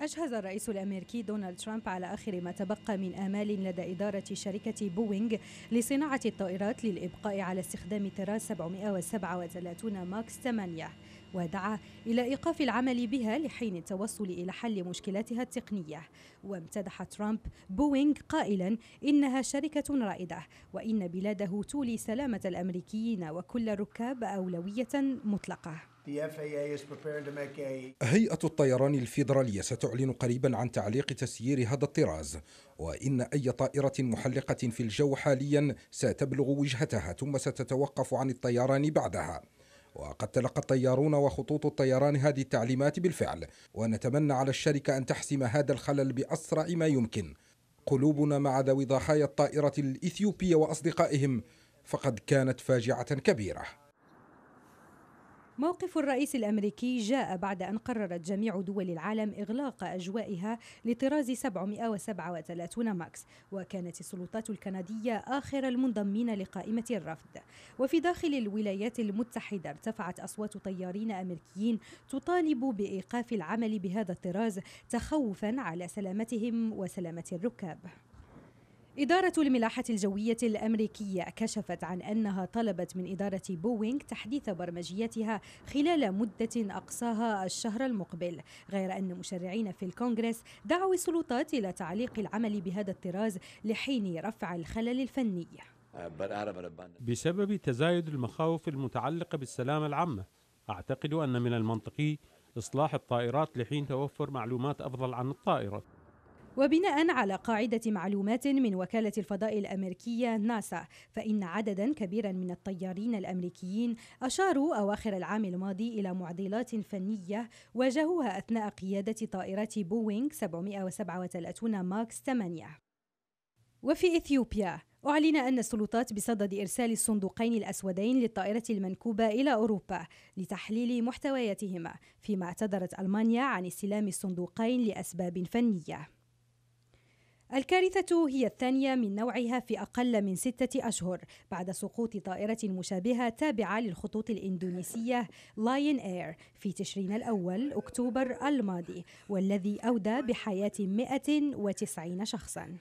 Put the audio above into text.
أجهز الرئيس الأمريكي دونالد ترامب على آخر ما تبقى من آمال لدى إدارة شركة بوينغ لصناعة الطائرات للإبقاء على استخدام طراز 737 ماكس 8 ودعا إلى إيقاف العمل بها لحين التوصل إلى حل مشكلاتها التقنية وامتدح ترامب بوينغ قائلا إنها شركة رائدة وإن بلاده تولي سلامة الأمريكيين وكل الركاب أولوية مطلقة هيئة الطيران الفيدرالية ستعلن قريبا عن تعليق تسيير هذا الطراز وإن أي طائرة محلقة في الجو حاليا ستبلغ وجهتها ثم ستتوقف عن الطيران بعدها وقد تلقى الطيارون وخطوط الطيران هذه التعليمات بالفعل ونتمنى على الشركة أن تحسم هذا الخلل بأسرع ما يمكن قلوبنا مع ذوي ضحايا الطائرة الإثيوبية وأصدقائهم فقد كانت فاجعة كبيرة موقف الرئيس الامريكي جاء بعد ان قررت جميع دول العالم اغلاق اجوائها لطراز 737 ماكس وكانت السلطات الكنديه اخر المنضمين لقائمه الرفض وفي داخل الولايات المتحده ارتفعت اصوات طيارين امريكيين تطالب بايقاف العمل بهذا الطراز تخوفا على سلامتهم وسلامه الركاب إدارة الملاحة الجوية الأمريكية كشفت عن أنها طلبت من إدارة بوينغ تحديث برمجيتها خلال مدة أقصاها الشهر المقبل غير أن مشرعين في الكونغرس دعوا السلطات إلى تعليق العمل بهذا الطراز لحين رفع الخلل الفني بسبب تزايد المخاوف المتعلقة بالسلامة العامة أعتقد أن من المنطقي إصلاح الطائرات لحين توفر معلومات أفضل عن الطائرة وبناء على قاعدة معلومات من وكالة الفضاء الأمريكية ناسا فإن عددا كبيرا من الطيارين الأمريكيين أشاروا أواخر العام الماضي إلى معضلات فنية واجهوها أثناء قيادة طائرات بوينغ 737 ماكس 8 وفي إثيوبيا أعلن أن السلطات بصدد إرسال الصندوقين الأسودين للطائرة المنكوبة إلى أوروبا لتحليل محتوياتهما، فيما اعتذرت ألمانيا عن استلام الصندوقين لأسباب فنية. الكارثة هي الثانية من نوعها في أقل من ستة أشهر بعد سقوط طائرة مشابهة تابعة للخطوط الإندونيسية لاين إير في تشرين الأول أكتوبر الماضي والذي أودى بحياة 190 شخصاً